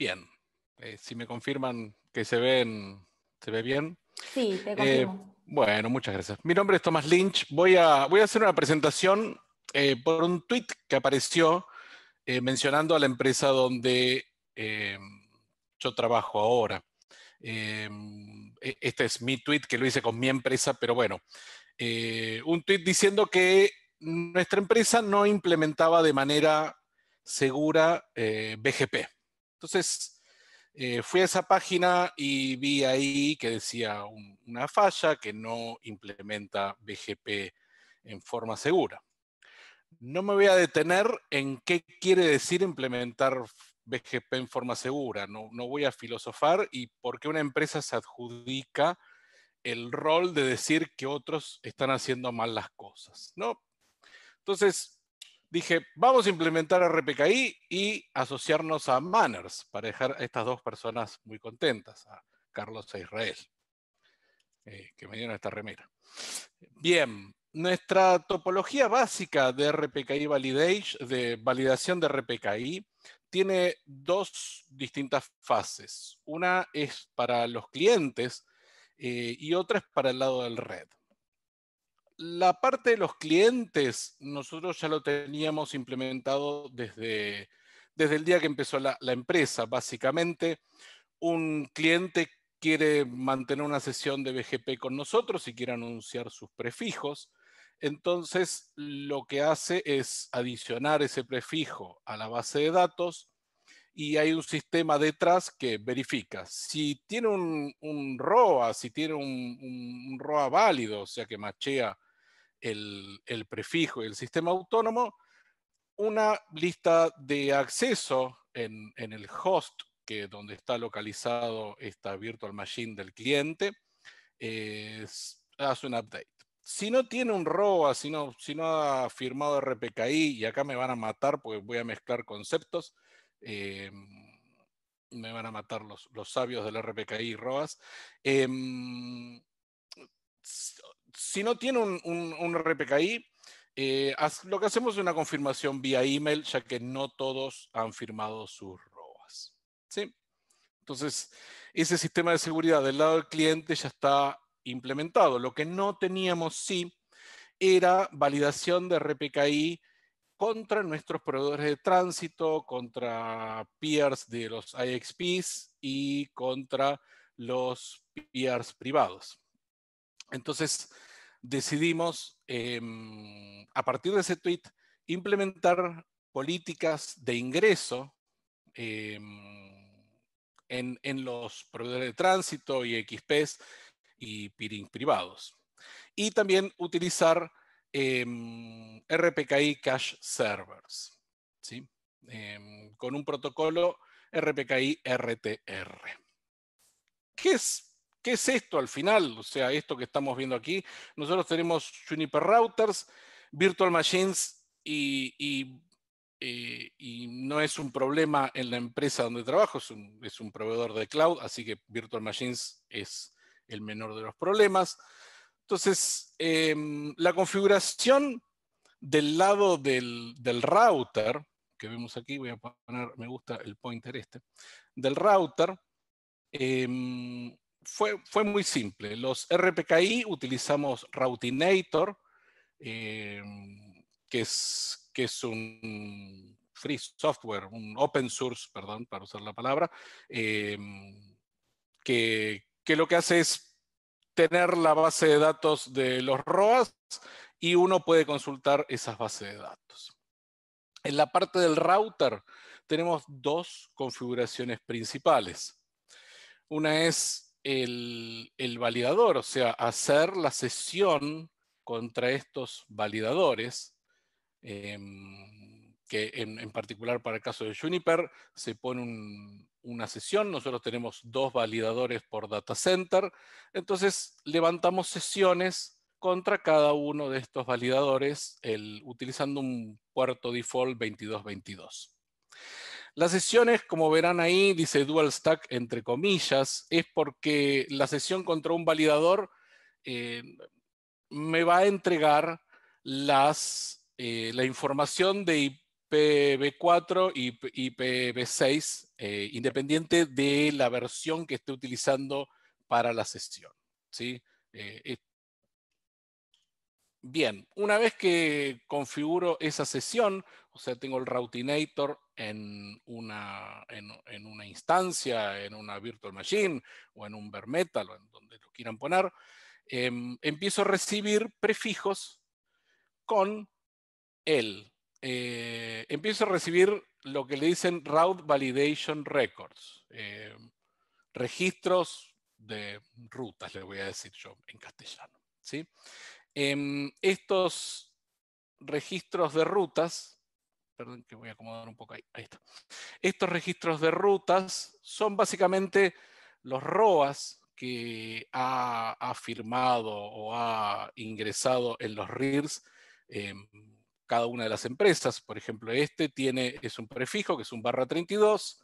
bien. Eh, si me confirman que se ven, se ve bien. Sí, te eh, confirmo. bueno, muchas gracias. Mi nombre es Tomás Lynch. Voy a, voy a hacer una presentación eh, por un tweet que apareció mencionando a la empresa donde em, yo trabajo ahora. Em, e, este es mi tweet que lo hice con mi empresa, pero bueno. un tweet diciendo que nuestra empresa no implementaba de manera segura BGP. Entonces, eh, fui a esa página y vi ahí que decía una falla que no implementa BGP en forma segura. No me voy a detener en qué quiere decir implementar BGP en forma segura, no, voy a filosofar y por qué una empresa se adjudica el rol de decir que otros están haciendo mal las cosas. ¿no? Entonces, dije, vamos a implementar RPKI y asociarnos a Manners para dejar a estas dos personas muy contentas, a Carlos e Israel, eh, que me dieron esta remera. Bien, nuestra topología básica de RPKI validation, de validación de RPKI, tiene dos distintas fases. Una es para los clientes eh, y otra es para el lado del red. La parte de los clientes, nosotros ya lo teníamos implementado desde, el día que empezó la, empresa. Básicamente, un cliente quiere mantener una sesión de BGP con nosotros y quiere anunciar sus prefijos. Entonces, lo que hace es adicionar ese prefijo a la base de datos y hay un sistema detrás que verifica. Si tiene un, ROA, si tiene un, un, ROA válido, o sea que machea el, prefijo y el sistema autónomo, una lista de acceso en, el host, que donde está localizado esta virtual machine del cliente, hace un update. Si no tiene un ROA, si no, ha firmado RPKI, y acá me van a matar porque voy a mezclar conceptos, eh, me van a matar los, los sabios del RPKI y ROAS. Em, si no tiene un, un, RPKI, eh, lo que hacemos es una confirmación vía email, ya que no todos han firmado sus ROAS. ¿sí? Entonces, ese sistema de seguridad del lado del cliente ya está implementado. Lo que no teníamos, sí, era validación de RPKI contra nuestros proveedores de tránsito, contra peers de los IXPs y contra los peers privados. Entonces decidimos, em, a partir de ese tweet, implementar políticas de ingreso em, en, los proveedores de tránsito y XPs y peering privados. Y también utilizar em, RPKI Cache Servers, ¿sí? con un protocolo RPKI RTR. ¿Qué es ¿Qué es esto al final? O sea, esto que estamos viendo aquí. Nosotros tenemos Juniper Routers, Virtual Machines y, eh, no es un problema en la empresa donde trabajo, es un, proveedor de cloud, así que Virtual Machines es el menor de los problemas. Entonces, em, la configuración del lado del, router, que vemos aquí, voy a poner, me gusta el pointer este, del router, em, fue, muy simple. Los RPKI utilizamos Routinator, eh, que, es, que es un free software, un open source, perdón, para usar la palabra, eh, que, que lo que hace es tener la base de datos de los ROAS y uno puede consultar esas bases de datos. En la parte del router tenemos dos configuraciones principales. Una es el, validador, o sea, hacer la sesión contra estos validadores, em, que en, particular para el caso de Juniper se pone una sesión, nosotros tenemos dos validadores por data center, entonces levantamos sesiones contra cada uno de estos validadores el, utilizando un puerto default 2222. Las sesiones, como verán ahí, dice dual stack entre comillas, es porque la sesión contra un validador eh, me va a entregar las, eh, la información de IPv4 y IPv6 independiente de la versión que esté utilizando para la sesión. ¿sí? Eh, Bien, una vez que configuro esa sesión, o sea, tengo el routinator en una, instancia, en una virtual machine o en un Vermetal, o en donde lo quieran poner, em, empiezo a recibir prefijos con él. Eh, empiezo a recibir lo que le dicen route validation records, eh, registros de rutas, le voy a decir yo en castellano. ¿sí? Em, estos registros de rutas, perdón que voy a acomodar un poco ahí, Estos registros de rutas son básicamente los ROAS que ha, firmado o ha ingresado en los RIRS em, cada una de las empresas. Por ejemplo, este tiene, es un prefijo que es un barra 32,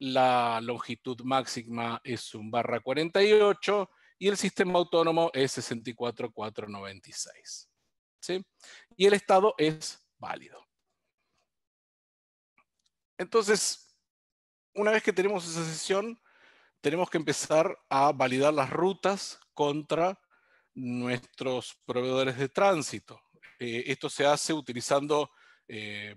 la longitud máxima es un barra 48 y el sistema autónomo es 64496. ¿sí? Y el estado es válido. Entonces, una vez que tenemos esa sesión, tenemos que empezar a validar las rutas contra nuestros proveedores de tránsito. Eh, esto se hace utilizando, eh,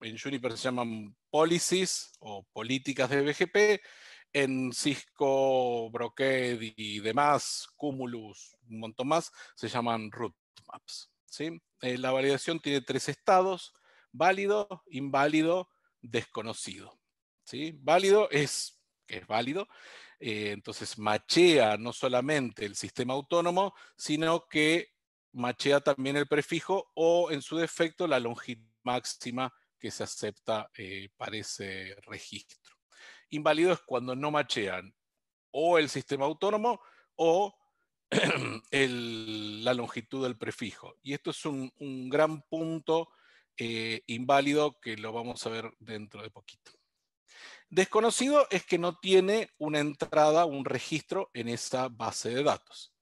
en Juniper se llaman policies o políticas de BGP, en Cisco, Brocade y demás, Cumulus, un montón más, se llaman rootmaps. maps. ¿sí? Eh, la validación tiene tres estados, válido, inválido, desconocido. ¿sí? Válido es que es válido, eh, entonces machea no solamente el sistema autónomo, sino que machea también el prefijo o en su defecto la longitud máxima que se acepta eh, para ese registro. Inválido es cuando no machean o el sistema autónomo o la longitud del prefijo. Y esto es un, gran punto eh, inválido que lo vamos a ver dentro de poquito. Desconocido es que no tiene una entrada, un registro en esa base de datos.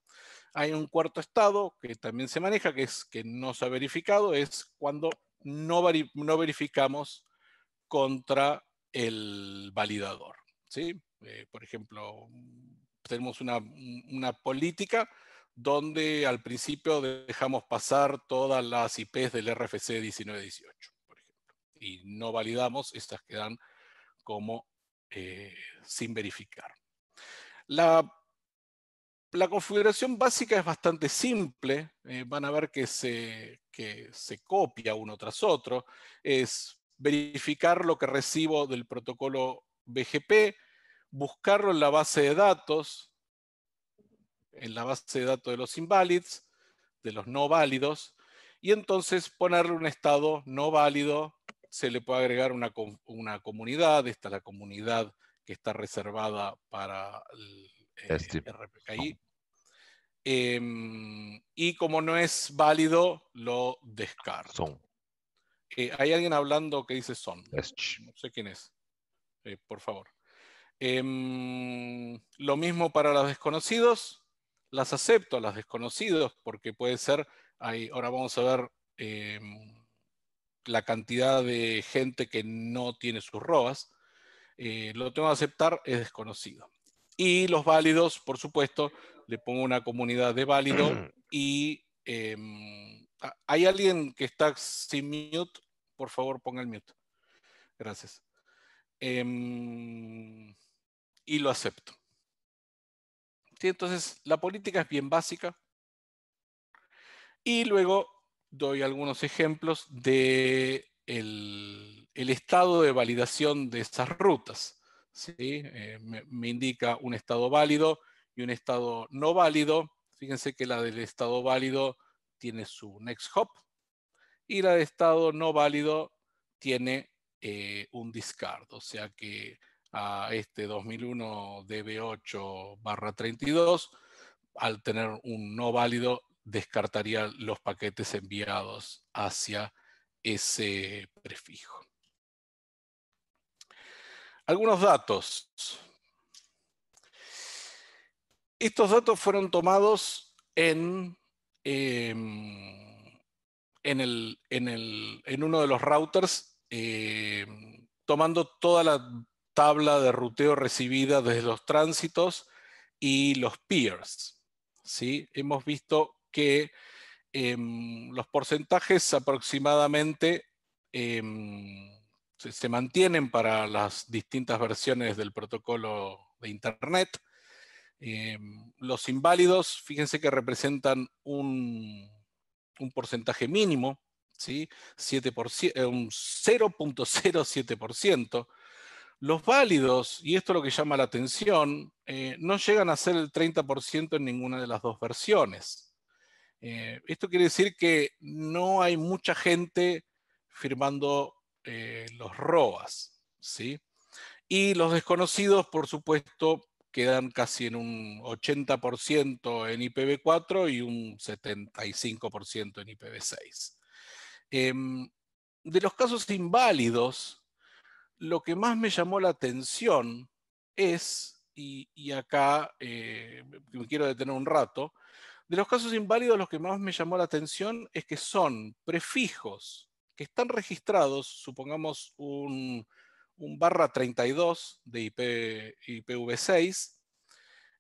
Hay un cuarto estado que también se maneja, que es que no se ha verificado, es cuando no, no verificamos contra el validador. ¿sí? Eh, por ejemplo, tenemos una, política donde al principio dejamos pasar todas las IPs del RFC 1918, por ejemplo, y no validamos, estas quedan como eh, sin verificar. La, configuración básica es bastante simple, eh, van a ver que se, que se copia uno tras otro, es verificar lo que recibo del protocolo BGP, buscarlo en la base de datos, en la base de datos de los invalids, de los no válidos, y entonces ponerle un estado no válido, se le puede agregar una, comunidad, esta es la comunidad que está reservada para el, eh, RPKI. Em, y como no es válido, lo descarto. Eh, hay alguien hablando que dice son. No sé quién es. Eh, por favor. Em, lo mismo para los desconocidos. Las acepto las los desconocidos porque puede ser, ahora vamos a ver em, la cantidad de gente que no tiene sus robas. Eh, lo tengo que aceptar, es desconocido. Y los válidos, por supuesto, le pongo una comunidad de válido y em, Ah, ¿Hay alguien que está sin mute? Por favor, ponga el mute. Gracias. Em, y lo acepto. Entonces, la política es bien básica. Y luego doy algunos ejemplos de el, estado de validación de esas rutas. Eh, me indica un estado válido y un estado no válido. Fíjense que la del estado válido tiene su next hop y la de estado no válido tiene eh, un discard, o sea que a este 2001 DB8 barra 32, al tener un no válido, descartaría los paquetes enviados hacia ese prefijo. Algunos datos. Estos datos fueron tomados en Em, en, el, en, uno de los routers, em, tomando toda la tabla de ruteo recibida desde los tránsitos y los peers. ¿sí? Hemos visto que em, los porcentajes aproximadamente se, mantienen para las distintas versiones del protocolo de Internet. Eh, los inválidos, fíjense que representan un, porcentaje mínimo, ¿sí? Eh, un 0.07%. Los válidos, y esto es lo que llama la atención, eh, no llegan a ser el 30% en ninguna de las dos versiones. esto quiere decir que no hay mucha gente firmando los robas. ¿sí? Y los desconocidos, por supuesto, quedan casi en un 80% en IPv4 y un 75% en IPv6. Em, de los casos inválidos, lo que más me llamó la atención es, y, acá eh, me quiero detener un rato, de los casos inválidos lo que más me llamó la atención es que son prefijos que están registrados, supongamos un un barra 32 de IP, IPv6.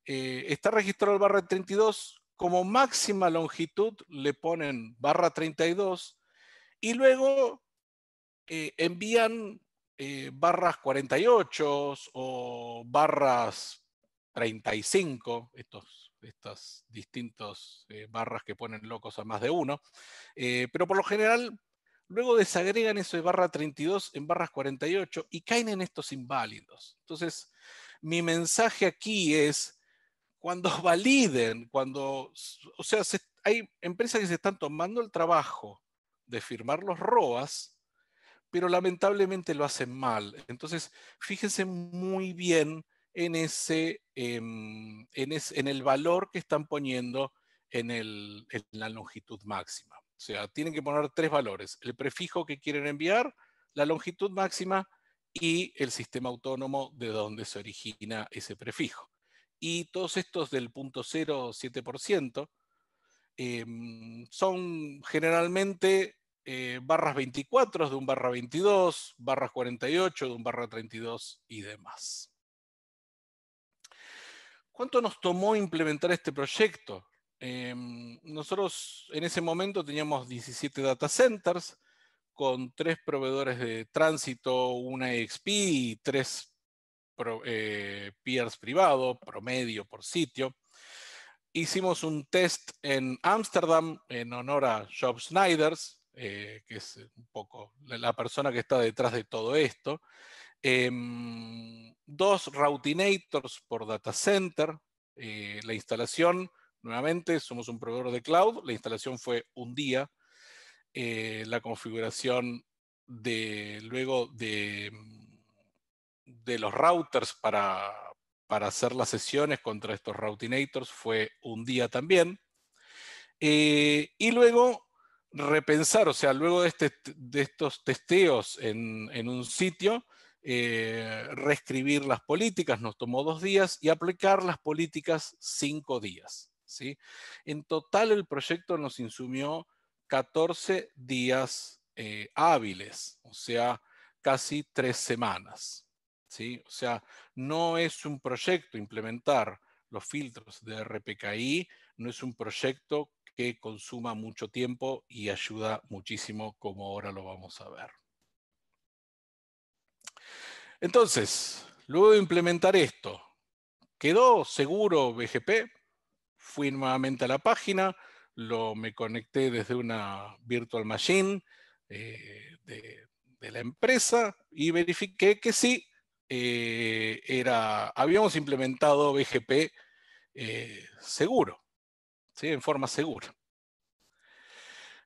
Eh, está registrado el barra 32, como máxima longitud le ponen barra 32 y luego eh, envían eh, barras 48 o barras 35, estos, estas distintas barras que ponen locos a más de uno, pero por lo general Luego desagregan eso de barra 32 en barras 48 y caen en estos inválidos. Entonces, mi mensaje aquí es, cuando validen, cuando, o sea, hay empresas que se están tomando el trabajo de firmar los ROAS, pero lamentablemente lo hacen mal. Entonces, fíjense muy bien en, ese, em, en, el valor que están poniendo en la longitud máxima. O sea, tienen que poner tres valores, el prefijo que quieren enviar, la longitud máxima y el sistema autónomo de donde se origina ese prefijo. Y todos estos del 0.07% em, son generalmente eh, barras 24 de un barra 22, barras 48 de un barra 32 y demás. ¿Cuánto nos tomó implementar este proyecto? Em, nosotros en ese momento teníamos 17 data centers con tres proveedores de tránsito, una EXP y tres eh, peers privados, promedio por sitio. Hicimos un test en Ámsterdam en honor a Job Snyders, eh, que es un poco la persona que está detrás de todo esto. Em, dos routinators por data center, eh, la instalación Nuevamente, somos un proveedor de cloud, la instalación fue un día, eh, la configuración de luego de, los routers para, hacer las sesiones contra estos routinators fue un día también. Eh, y luego repensar, o sea, luego de, este, estos testeos en, un sitio, eh, reescribir las políticas nos tomó dos días y aplicar las políticas cinco días. En total el proyecto nos insumió 14 días eh, hábiles, o sea, casi tres semanas. O sea, no es un proyecto implementar los filtros de RPKI, no es un proyecto que consuma mucho tiempo y ayuda muchísimo, como ahora lo vamos a ver. Entonces, luego de implementar esto, ¿quedó seguro BGP? fui nuevamente a la página, lo, me conecté desde una virtual machine eh, de, la empresa y verifiqué que sí, eh, era, habíamos implementado BGP eh, seguro, en forma segura.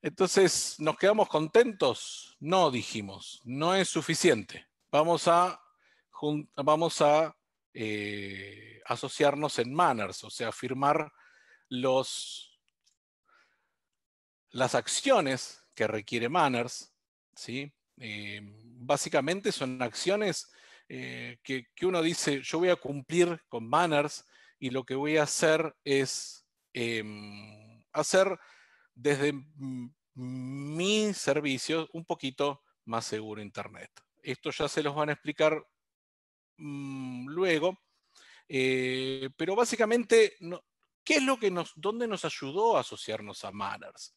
Entonces, ¿nos quedamos contentos? No, dijimos, no es suficiente. Vamos a, vamos a asociarnos en manners, o sea, firmar los, las acciones que requiere Manners, ¿sí? Eh, básicamente son acciones eh, que, uno dice, yo voy a cumplir con Manners y lo que voy a hacer es em, hacer desde Mi servicio un poquito más seguro Internet. Esto ya se los van a explicar mm, luego, eh, pero básicamente no, ¿Qué es lo que nos, dónde nos ayudó a asociarnos a Manners?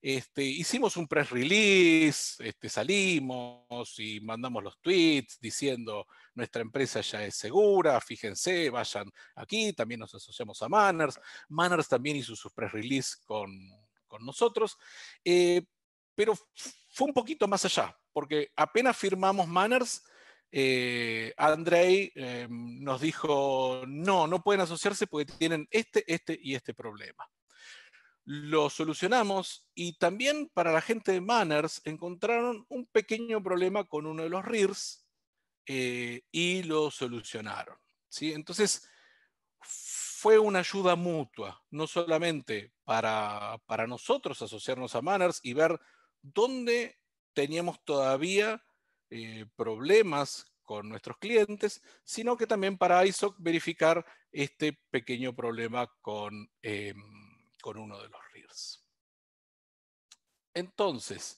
Este, hicimos un press release, este, salimos y mandamos los tweets diciendo nuestra empresa ya es segura, fíjense, vayan aquí, también nos asociamos a Manners. Manners también hizo su press release con, nosotros, eh, pero fue un poquito más allá, porque apenas firmamos Manners, eh, Andrei eh, nos dijo, no, no pueden asociarse porque tienen este, este y este problema. Lo solucionamos y también para la gente de Manners encontraron un pequeño problema con uno de los RIRs eh, y lo solucionaron. ¿sí? Entonces, fue una ayuda mutua, no solamente para, para nosotros asociarnos a Manners y ver dónde teníamos todavía eh, problemas con nuestros clientes, sino que también para ISOC verificar este pequeño problema con, eh, uno de los RIRs. Entonces,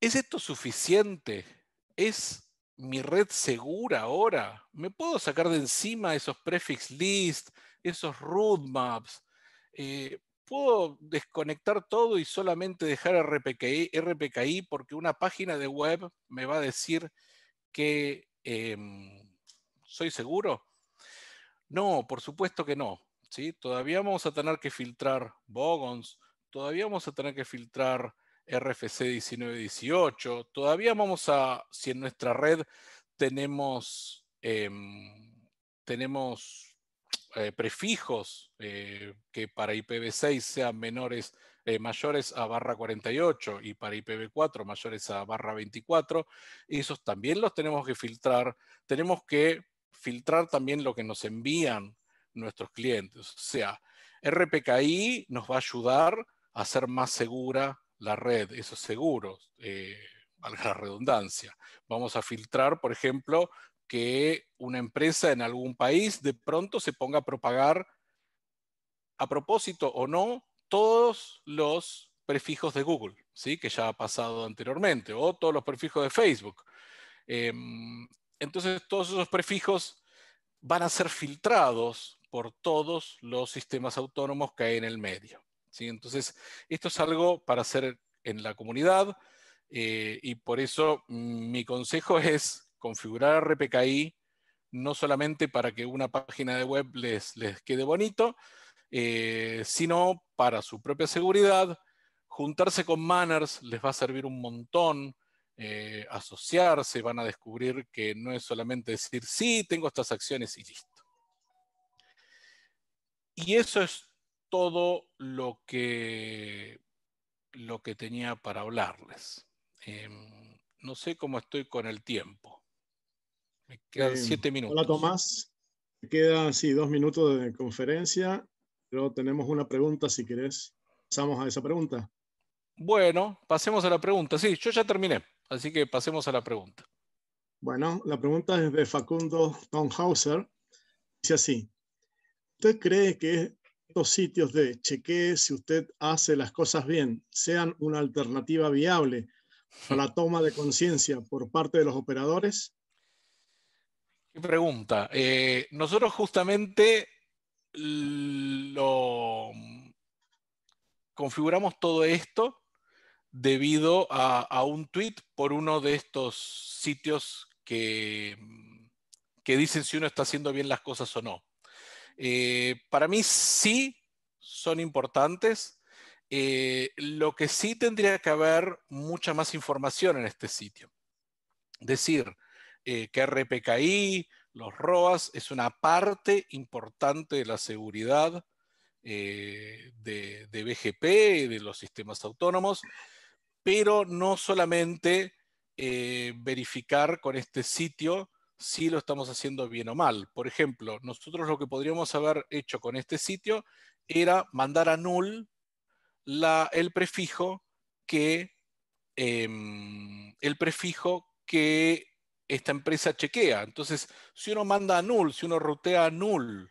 ¿es esto suficiente? ¿Es mi red segura ahora? ¿Me puedo sacar de encima esos prefix list, esos roadmaps? Eh, puedo desconectar todo y solamente dejar RPKI, RPKI porque una página de web me va a decir que em, soy seguro. No, por supuesto que no. ¿sí? Todavía vamos a tener que filtrar Bogons, todavía vamos a tener que filtrar RFC 1918, todavía vamos a, si en nuestra red tenemos, em, tenemos eh, prefijos eh, que para IPv6 sean menores, eh, mayores a barra 48 y para IPv4 mayores a barra 24, esos también los tenemos que filtrar. Tenemos que filtrar también lo que nos envían nuestros clientes. O sea, RPKI nos va a ayudar a hacer más segura la red, Esos seguros, valga la redundancia. Vamos a filtrar, por ejemplo, que una empresa en algún país de pronto se ponga a propagar, a propósito o no, todos los prefijos de Google, ¿sí? que ya ha pasado anteriormente, o todos los prefijos de Facebook. Em, entonces, todos esos prefijos van a ser filtrados por todos los sistemas autónomos que hay en el medio. ¿sí? Entonces, esto es algo para hacer en la comunidad eh, y por eso mm, mi consejo es configurar RPKI no solamente para que una página de web les, les quede bonito, eh, sino para su propia seguridad. Juntarse con Manners les va a servir un montón. Eh, asociarse, van a descubrir que no es solamente decir, sí, tengo estas acciones y listo. Y eso es todo lo que, lo que tenía para hablarles. Em, no sé cómo estoy con el tiempo. Me quedan siete minutos. Hola Tomás, me quedan así dos minutos de conferencia. Pero tenemos una pregunta, si querés, pasamos a esa pregunta. Bueno, pasemos a la pregunta. Sí, yo ya terminé, así que pasemos a la pregunta. Bueno, la pregunta es de Facundo Tonhauser. Dice así, ¿usted cree que estos sitios de cheque si usted hace las cosas bien sean una alternativa viable para la toma de conciencia por parte de los operadores? Qué pregunta. Eh, nosotros justamente lo configuramos todo esto debido a, un tweet por uno de estos sitios que, que, dicen si uno está haciendo bien las cosas o no. Eh, para mí sí son importantes. Eh, lo que sí tendría que haber mucha más información en este sitio. Decir, eh, que RPKI, los ROAS, es una parte importante de la seguridad eh, de, de, BGP, de los sistemas autónomos, pero no solamente eh, verificar con este sitio si lo estamos haciendo bien o mal. Por ejemplo, nosotros lo que podríamos haber hecho con este sitio era mandar a null el prefijo que, em, el prefijo que esta empresa chequea. Entonces, si uno manda a null, si uno rutea a null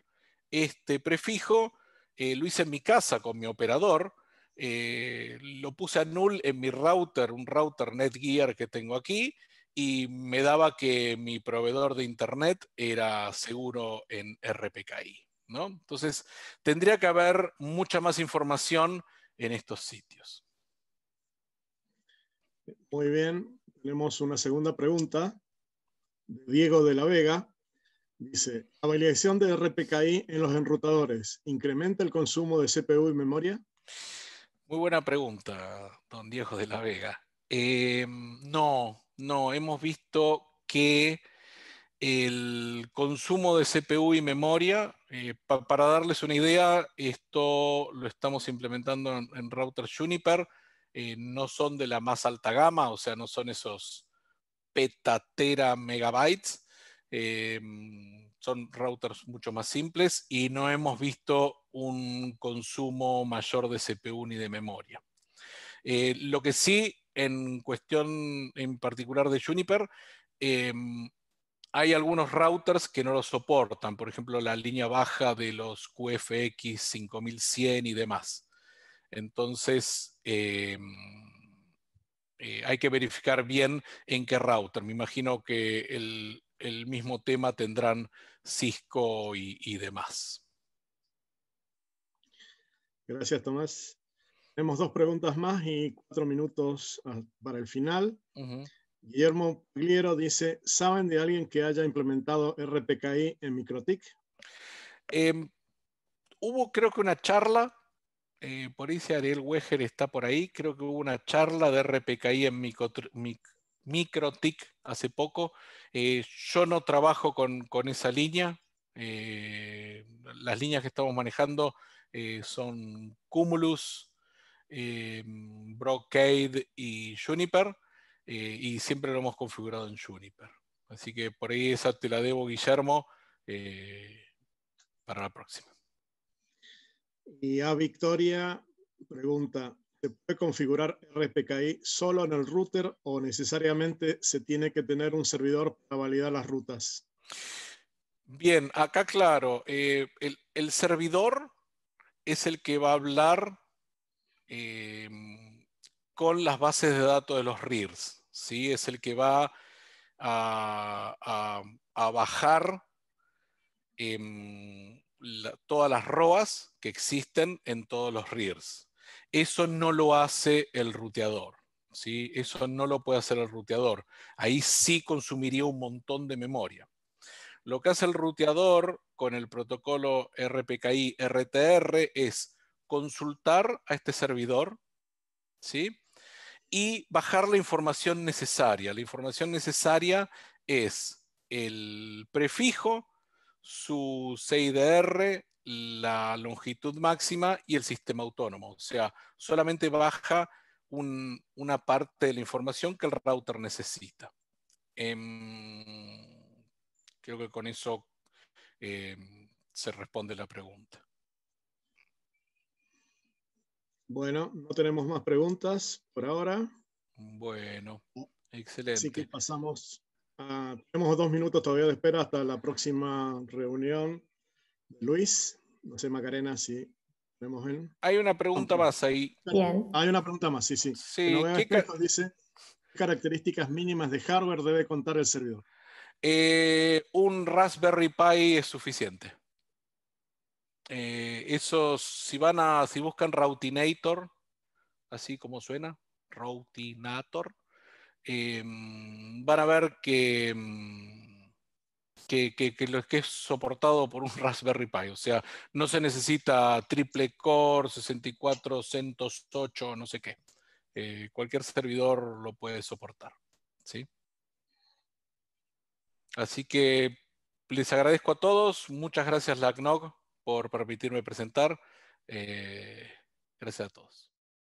este prefijo, eh, lo hice en mi casa con mi operador, eh, lo puse a null en mi router, un router Netgear que tengo aquí, y me daba que mi proveedor de internet era seguro en RPKI. ¿no? Entonces, tendría que haber mucha más información en estos sitios. Muy bien, tenemos una segunda pregunta Diego de la Vega, dice, ¿la validación de RPKI en los enrutadores incrementa el consumo de CPU y memoria? Muy buena pregunta, don Diego de la Vega. Em, no, no, hemos visto que el consumo de CPU y memoria, eh, para darles una idea, esto lo estamos implementando en, routers router Juniper, eh, no son de la más alta gama, o sea, no son esos petatera megabytes. Em, son routers mucho más simples y no hemos visto un consumo mayor de CPU ni de memoria. Eh, lo que sí, en cuestión en particular de Juniper, em, hay algunos routers que no lo soportan, por ejemplo, la línea baja de los QFX 5100 y demás. Entonces, em, eh, hay que verificar bien en qué router. Me imagino que el, mismo tema tendrán Cisco y, demás. Gracias, Tomás. Tenemos dos preguntas más y cuatro minutos ah, para el final. Guillermo Gliero dice, ¿saben de alguien que haya implementado RPKI en MikroTik? Em, hubo creo que una charla eh, por ahí si Ariel Weger está por ahí, creo que hubo una charla de RPKI en Microtic hace poco. Eh, yo no trabajo con, esa línea. Eh, las líneas que estamos manejando son Cumulus, Brocade y Juniper, y siempre lo hemos configurado en Juniper. Así que por ahí esa te la debo, Guillermo, para la próxima. Y a Victoria pregunta, ¿se puede configurar RPKI solo en el router o necesariamente se tiene que tener un servidor para validar las rutas? Bien, acá claro, eh, el, servidor es el que va a hablar em, con las bases de datos de los RIRs, ¿sí? es el que va a, bajar em, todas las ROAS que existen en todos los RIRs. Eso no lo hace el ruteador. ¿sí? Eso no lo puede hacer el ruteador. Ahí sí consumiría un montón de memoria. Lo que hace el ruteador con el protocolo RPKI RTR es consultar a este servidor ¿sí? y bajar la información necesaria. La información necesaria es el prefijo su CIDR, la longitud máxima y el sistema autónomo. O sea, solamente baja una parte de la información que el router necesita. Em, creo que con eso em, se responde la pregunta. Bueno, no tenemos más preguntas por ahora. Bueno, excelente. Así que pasamos Ah, tenemos dos minutos todavía de espera hasta la próxima reunión. Luis, no sé, Macarena, si tenemos él. Hay una pregunta más ahí. Hay una pregunta más, sí, sí. ¿qué, dice, características mínimas de hardware debe contar el servidor? Eh, un Raspberry Pi es suficiente. Eh, eso si van a, si buscan Routinator, así como suena, Routinator, Em, van a ver em, que, que, que, lo que es soportado por un Raspberry Pi. O sea, no se necesita triple core, 64, 108, no sé qué. Eh, cualquier servidor lo puede soportar. ¿sí? Así que les agradezco a todos. Muchas gracias, LACNOG, por permitirme presentar. Eh, gracias a todos.